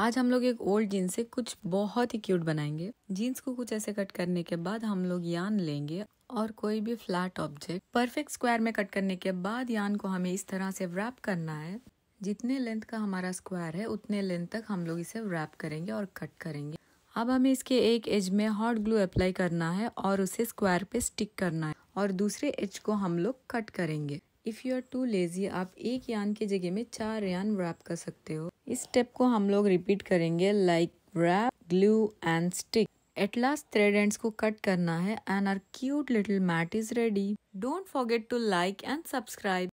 आज हम लोग एक ओल्ड जीन्स से कुछ बहुत ही क्यूट बनाएंगे जीन्स को कुछ ऐसे कट करने के बाद हम लोग यान लेंगे और कोई भी फ्लैट ऑब्जेक्ट परफेक्ट स्क्वायर में कट करने के बाद यान को हमें इस तरह से रैप करना है जितने लेंथ का हमारा स्क्वायर है उतने लेंथ तक हम लोग इसे रैप करेंगे और कट करेंगे अब हमें इसके एक एज में हॉट ग्लू अप्लाई करना है और उसे स्क्वायर पे स्टिक करना है और दूसरे एज को हम लोग कट करेंगे if you are too lazy आप एक यान की जगह में चार यान रैप कर सकते हो इस स्टेप को हम लोग रिपीट करेंगे like wrap glue and stick at last thread end को कट करना है and our cute little mat is ready don't forget to like and subscribe